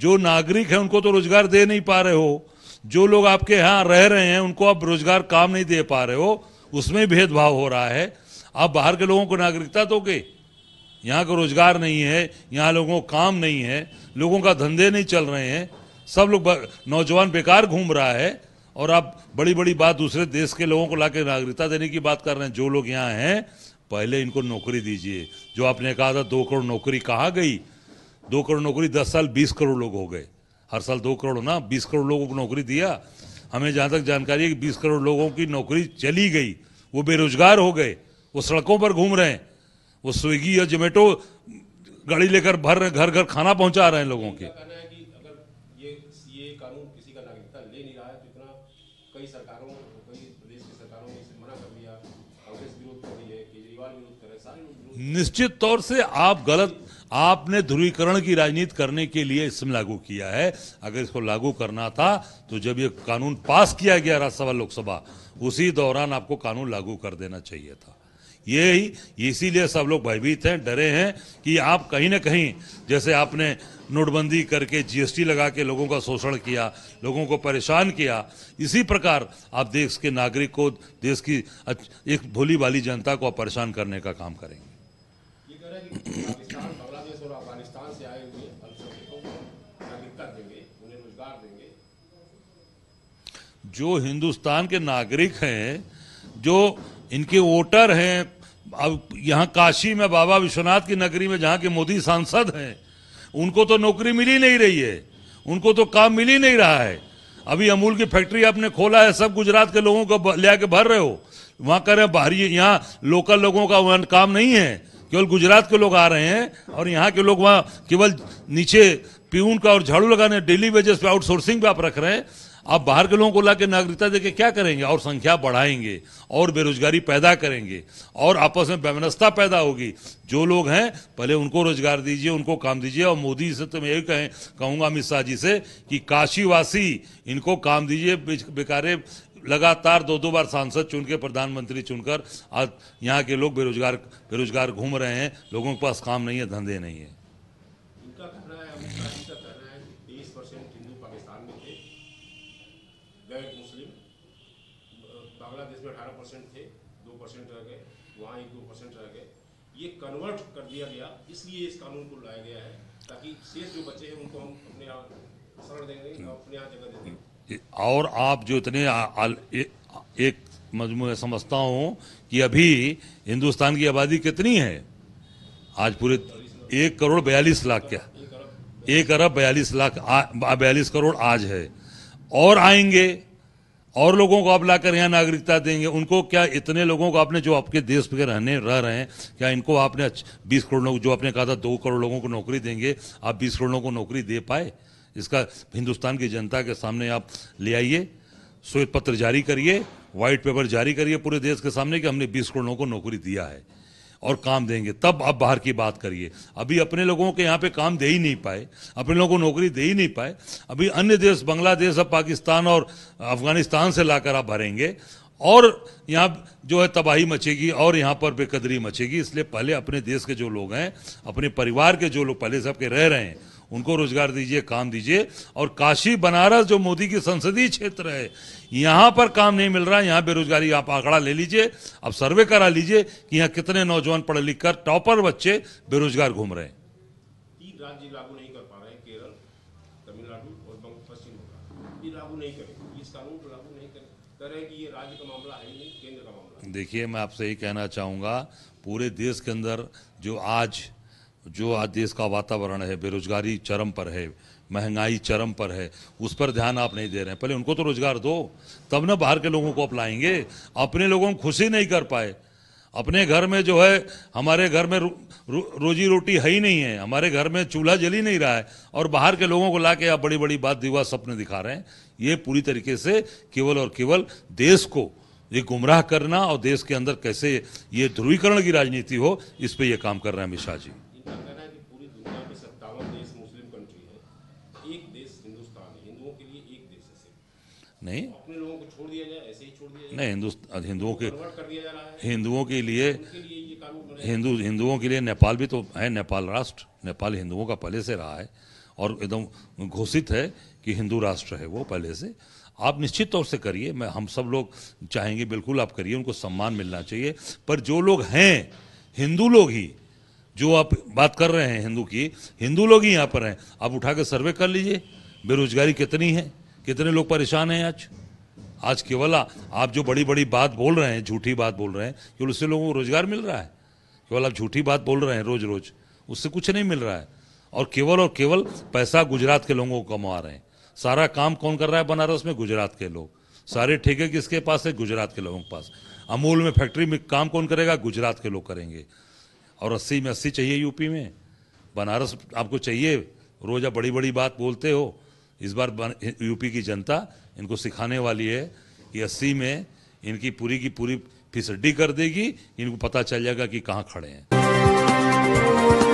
जो नागरिक है उनको तो रोजगार दे नहीं पा रहे हो जो लोग आपके यहाँ रह रहे हैं उनको आप रोजगार काम नहीं दे पा रहे हो उसमें भेदभाव हो रहा है आप बाहर के लोगों को नागरिकता दोगे यहाँ का रोजगार नहीं है यहाँ लोगों को काम नहीं है लोगों का धंधे नहीं चल रहे हैं सब लोग नौजवान बेकार घूम रहा है और आप बड़ी बड़ी बात दूसरे देश के लोगों को ला नागरिकता देने की बात कर रहे हैं जो लोग यहाँ हैं पहले इनको नौकरी दीजिए जो आपने कहा था दो करोड़ नौकरी कहाँ गई दो करोड़ नौकरी दस साल बीस करोड़ लोग हो गए हर साल दो करोड़ ना बीस करोड़ लोगों को नौकरी दिया हमें जहाँ तक जानकारी है कि बीस करोड़ लोगों की नौकरी चली गई वो बेरोजगार हो गए वो सड़कों पर घूम रहे हैं वो स्विगी या जोमेटो गाड़ी लेकर भर रहे घर घर खाना पहुंचा रहे हैं लोगों के तो कई सरकारों कई प्रदेश की सरकारों ने इसे मना कर दिया निश्चित तौर से आप गलत आपने ध्रुवीकरण की राजनीति करने के लिए इसमें लागू किया है अगर इसको लागू करना था तो जब ये कानून पास किया गया राज्यसभा लोकसभा उसी दौरान आपको कानून लागू कर देना चाहिए था ये इसीलिए सब लोग भयभीत हैं डरे हैं कि आप कहीं ना कहीं जैसे आपने नोटबंदी करके जीएसटी लगा के लोगों का शोषण किया लोगों को परेशान किया इसी प्रकार आप देश के नागरिक को देश की एक भोली भाली जनता को परेशान करने का काम करेंगे जो हिंदुस्तान के नागरिक हैं जो इनके वोटर हैं अब यहाँ काशी में बाबा विश्वनाथ की नगरी में जहाँ के मोदी सांसद हैं उनको तो नौकरी मिल ही नहीं रही है उनको तो काम मिल ही नहीं रहा है अभी अमूल की फैक्ट्री आपने खोला है सब गुजरात के लोगों को ले आके भर रहे हो वहाँ कह रहे हैं बाहरी यहाँ लोकल लोगों का वहाँ काम नहीं है केवल गुजरात के लोग आ रहे हैं और यहाँ के लोग वहाँ केवल नीचे पीऊन का और झाड़ू लगाने डेली वेजेस पे आउटसोर्सिंग पे आप रख रहे हैं आप बाहर के लोगों को ला के नागरिकता दे के क्या करेंगे और संख्या बढ़ाएंगे और बेरोजगारी पैदा करेंगे और आपस में वैमनस्ता पैदा होगी जो लोग हैं पहले उनको रोजगार दीजिए उनको काम दीजिए और मोदी से तो मैं यही कहें कहूँगा अमित शाह जी से कि काशीवासी इनको काम दीजिए बेकारे लगातार दो दो बार सांसद चुन के प्रधानमंत्री चुनकर आज यहाँ के लोग बेरोजगार बेरोजगार घूम रहे हैं लोगों के पास काम नहीं है धंधे नहीं है गैर मुस्लिम बांग्लादेश में अठारह परसेंट थे दो परसेंट रह गए वहाँ एक दो परसेंट रह गए ये कन्वर्ट कर दिया गया इसलिए इस कानून को लाया गया है ताकि शेष जो बचे हैं उनको हम अपने यहाँ शरण देंगे अपने यहाँ जगह देंगे और आप जो इतने आ, आ, ए, एक मजमू समझता हूँ कि अभी हिंदुस्तान की आबादी कितनी है आज पूरे एक करोड़ बयालीस लाख क्या एक अरब बयालीस लाख बयालीस करोड़ आज है और आएंगे और लोगों को आप लाकर यहाँ नागरिकता देंगे उनको क्या इतने लोगों को आपने जो आपके देश में रहने रह रहे हैं क्या इनको आपने बीस करोड़ लोग जो आपने कहा था दो करोड़ लोगों को नौकरी देंगे आप बीस करोड़ लोगों को नौकरी दे पाए इसका हिंदुस्तान की जनता के सामने आप ले आइए श्वेत पत्र जारी करिए व्हाइट पेपर जारी करिए पूरे देश के सामने कि हमने बीस करोड़ लोगों को नौकरी दिया है और काम देंगे तब आप बाहर की बात करिए अभी अपने लोगों के यहाँ पे काम दे ही नहीं पाए अपने लोगों को नौकरी दे ही नहीं पाए अभी अन्य देश बांग्लादेश और पाकिस्तान और अफगानिस्तान से लाकर आप भरेंगे और यहाँ जो है तबाही मचेगी और यहाँ पर बेकदरी मचेगी इसलिए पहले अपने देश के जो लोग हैं अपने परिवार के जो लोग पहले सबके रह रहे हैं उनको रोजगार दीजिए काम दीजिए और काशी बनारस जो मोदी की संसदीय क्षेत्र है यहाँ पर काम नहीं मिल रहा है यहाँ बेरोजगारी आप आंकड़ा ले लीजिए आप सर्वे करा लीजिए कि यहाँ कितने नौजवान पढ़ लिख कर टॉपर बच्चे बेरोजगार घूम रहे हैं देखिए मैं आपसे यही कहना चाहूँगा पूरे देश के अंदर जो आज तो जो आज देश का वातावरण है बेरोजगारी चरम पर है महंगाई चरम पर है उस पर ध्यान आप नहीं दे रहे हैं पहले उनको तो रोजगार दो तब ना बाहर के लोगों को अपलाएंगे अपने लोगों को खुशी नहीं कर पाए अपने घर में जो है हमारे घर में रो, रो, रोजी रोटी है ही नहीं है हमारे घर में चूल्हा जली नहीं रहा है और बाहर के लोगों को ला के आप बड़ी बड़ी बात दीवा सपने दिखा रहे हैं ये पूरी तरीके से केवल और केवल देश को ये गुमराह करना और देश के अंदर कैसे ये ध्रुवीकरण की राजनीति हो इस पर यह काम कर रहे हैं अमित शाह जी एक देश हिंदुस्तान है हिंदुओं के लिए एक देश है नहीं तो अपने लोगों को छोड़ दिया जाए ऐसे ही छोड़ दिया जाए नहीं हिंदुस्तान हिंदुओं के हिंदुओं के लिए हिंदू हिंदुओं के लिए नेपाल भी तो है नेपाल राष्ट्र नेपाल हिंदुओं का पहले से रहा है और एकदम घोषित है कि हिंदू राष्ट्र है वो पहले से आप निश्चित तौर से करिए मैं हम सब लोग चाहेंगे बिल्कुल आप करिए उनको सम्मान मिलना चाहिए पर जो लोग हैं हिंदू लोग ही जो आप बात कर रहे हैं हिंदू की हिंदू लोग ही यहाँ पर हैं आप उठा के सर्वे कर लीजिए बेरोजगारी कितनी है कितने लोग परेशान हैं आज आज केवल आप जो बड़ी बड़ी बात बोल रहे हैं झूठी बात बोल रहे हैं केवल उससे लोगों को रोजगार मिल रहा है केवल आप झूठी बात बोल रहे हैं रोज रोज उससे कुछ नहीं मिल रहा है और केवल और केवल पैसा गुजरात के लोगों को कमा रहे हैं सारा काम कौन कर रहा है बनारस में गुजरात के लोग सारे ठेके किसके पास है गुजरात के लोगों के पास अमूल में फैक्ट्री में काम कौन करेगा गुजरात के लोग करेंगे और अस्सी में अस्सी चाहिए यूपी में बनारस आपको चाहिए रोज़ा बड़ी बड़ी बात बोलते हो इस बार यूपी की जनता इनको सिखाने वाली है कि अस्सी में इनकी पूरी की पूरी फिसड्डी कर देगी इनको पता चल जाएगा कि कहाँ खड़े हैं